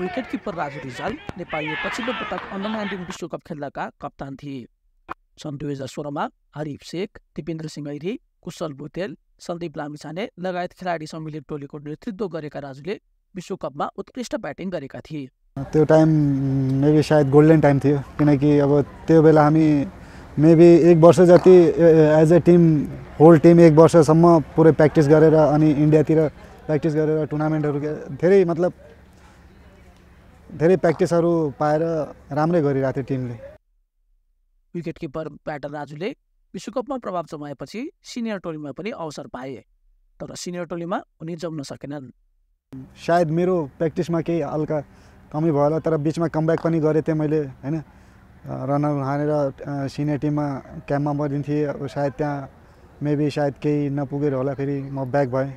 wicket keeper Raju Rijal नेपालले पछिल्लो पटक अन्डर नाइन्टिन विश्वकप खेल्दाका कप्तान थिए सन् दुई हजार सोह्रमा हरिफ शेख दिपेन्द्र सिंह ऐरी कुशल भुतेल सन्दीप लामिछाने लगायत खेलाडी सम्मिलित टोलीको नेतृत्व गरेका राजुले विश्वकपमा उत्कृष्ट ब्याटिङ गरेका थिए त्यो टाइम मेबी सायद गोल्डन टाइम थियो किनकि अब त्यो बेला हामी मेबी एक वर्ष जति as a team whole team एक वर्षसम्म पुरै प्र्याक्टिस गरेर अनि इन्डियातिर प्र्याक्टिस गरेर टुर्नामेन्टहरू धेरै मतलब धेरै प्र्याक्टिसहरू पाएर राम्रै गरिरहेको थियो टिमले विकेट किपर ब्याटर राजुले विश्वकपमा प्रभाव जमाएपछि सिनियर टोलीमा पनि अवसर पाए तर सिनियर टोलीमा उनी जम्न सकेनन् सायद मेरो प्र्याक्टिसमा केही हल्का कमी भयो होला तर बिचमा कमब्याक पनि गरेको थिएँ मैले होइन रनर हानेर सिनियर टिममा क्याम्पमा परिदिन्थेँ अब सायद त्यहाँ मेबी सायद केही नपुगेर होला फेरि म ब्याक भएँ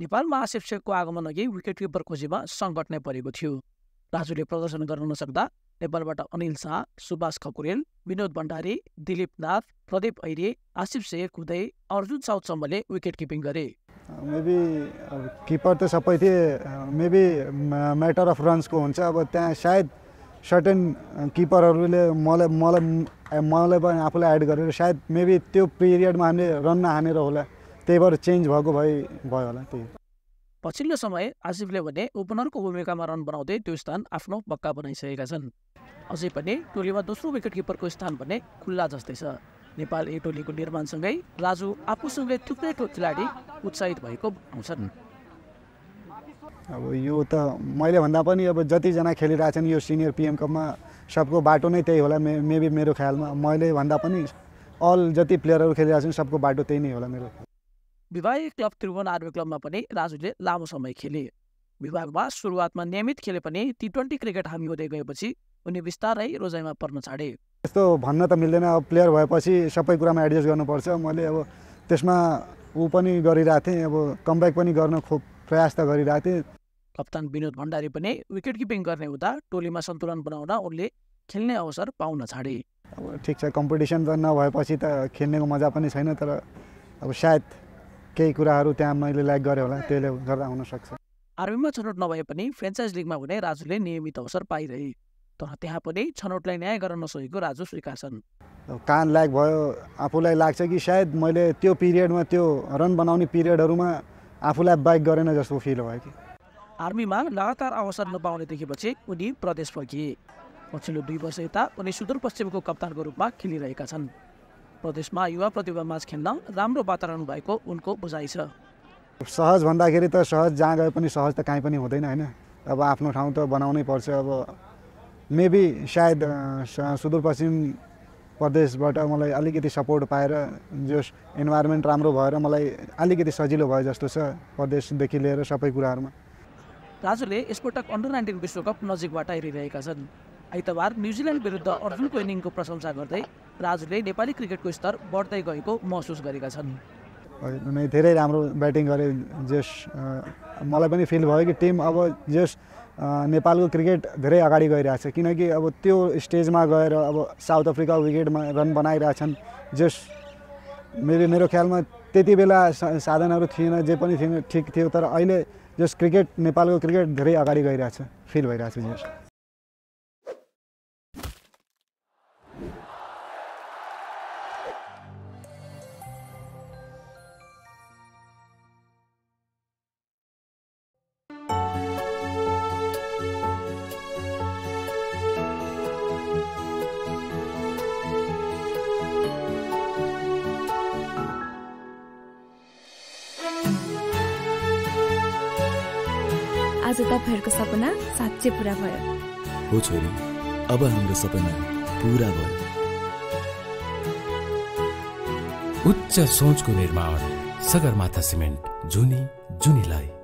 नेपालमा आसिफ शेखको आगमन अघि विकेट किपर खोजीमा सङ्कट नै परेको थियो राजुले प्रदर्शन गर्न नसक्दा नेपालबाट अनिल शाह सुभाष खकुरेल विनोद भण्डारी दिलीप नाथ प्रदीप ऐरे आसिफ शेख हुँदै अर्जुन साउथसम्मले विकेट किपिङ गरे मेबी अब किपर त सबै थिए मेबी म्याटर अफ रन्सको हुन्छ अब त्यहाँ सायद सर्टेन किपरहरूले मलाई मलाई मलाई पनि आफूलाई एड गरेर सायद मेबी त्यो पिरियडमा हामीले रन नहानेर होला त्यही भएर चेन्ज भएको भए भयो होला त्यही पछिल्लो समय आसिफले भने ओपनरको भूमिकामा रन बनाउँदै त्यो स्थान आफ्नो पक्का बनाइसकेका छन् अझै पनि टोलीमा दोस्रो विकेट किपरको स्थान भने खुल्ला जस्तै छ नेपाल ए टोलीको निर्माणसँगै राजु आफूसँगै थुप्रै खेलाडी उत्साहित भएको आउँछन् अब यो त मैले भन्दा पनि अब जतिजना खेलिरहेछन् यो सिनियर पिएम कपमा सबको बाटो नै त्यही होला मे मेबी मेरो ख्यालमा मैले भन्दा पनि अल जति प्लेयरहरू खेलिरहेछन् सबको बाटो त्यही नै होला मेरो विवाह क्लब त्रिभुवन आर्मी क्लबमा पनि राजुले लामो समय खेले विभागमा सुरुवातमा नियमित खेले पनि टी ट्वेन्टी क्रिकेट हामी हुँदै गएपछि उनी बिस्तारै रोजाइमा पर्न छाडे यस्तो भन्न त मिल्दैन अब प्लेयर भएपछि सबै कुरामा एडजस्ट गर्नुपर्छ मैले अब त्यसमा ऊ पनि गरिरहेको थिएँ अब कमब्याक पनि गर्न खोप प्रयास त गरिरहेको थिएँ कप्तान विनोद भण्डारी पनि विकेट किपिङ गर्ने हुँदा टोलीमा सन्तुलन बनाउन उनले खेल्ने अवसर पाउन छाडे अब ठिक छ कम्पिटिसन त नभएपछि त खेल्नेको मजा पनि छैन तर अब सायद केही कुराहरू त्यहाँ मैले लाइक गरेँ होला त्यसले गर्दा हुनसक्छ आर्मीमा छनौट नभए पनि फ्रेन्चाइज लिगमा हुने राजुले नियमित अवसर पाइरहे तर त्यहाँ पनि छनौटलाई न्याय गर्न नसकेको राजु छन् कान लाइक भयो आफूलाई लाग्छ कि सायद मैले त्यो पिरियडमा त्यो रन बनाउने पिरियडहरूमा आफूलाई बाइक गरेन जस्तो फिल भयो कि आर्मीमा लगातार अवसर नपाउने देखेपछि उनी प्रदेश फर्किए पछिल्लो दुई वर्ष यता उनी सुदूरपश्चिमको कप्तानको रूपमा खेलिरहेका छन् प्रदेशमा युवा प्रतिभा माझ खेल्न राम्रो वातावरण भएको उनको बुझाइ छ सहज भन्दाखेरि त सहज जहाँ गए पनि सहज त काहीँ पनि हुँदैन होइन अब आफ्नो ठाउँ त बनाउनै पर्छ अब मेबी सायद सुदूरपश्चिम प्रदेशबाट मलाई अलिकति सपोर्ट पाएर जस इन्भाइरोमेन्ट राम्रो भएर मलाई अलिकति सजिलो भयो जस्तो छ प्रदेशदेखि लिएर सबै कुराहरूमा राजुले यसपटक अन्डर नाइन्टिन विश्वकप नजिकबाट हेरिरहेका छन् आइतबार न्युजिल्यान्ड विरुद्ध अर्जुनको इनिङको प्रशंसा गर्दै राजुले नेपाली क्रिकेटको स्तर बढ्दै गएको महसुस गरेका छन् उनी धेरै राम्रो ब्याटिङ गरे जस मलाई पनि फिल भयो कि टिम अब जस नेपालको क्रिकेट धेरै अगाडि गइरहेछ किनकि अब त्यो स्टेजमा गएर अब साउथ अफ्रिका विकेटमा रन बनाइरहेछन् जस मेरो मेरो ख्यालमा त्यति बेला साधनहरू थिएन जे पनि थिएन ठिक थियो तर अहिले जस क्रिकेट नेपालको क्रिकेट धेरै अगाडि गइरहेछ फिल भइरहेछ जस आज तपाईँहरूको सपना साँच्चै पुरा भयो हो छोरी अब हाम्रो सपना पुरा भयो उच्च सोचको निर्माण सगरमाथा सिमेन्ट जुनी जुनीलाई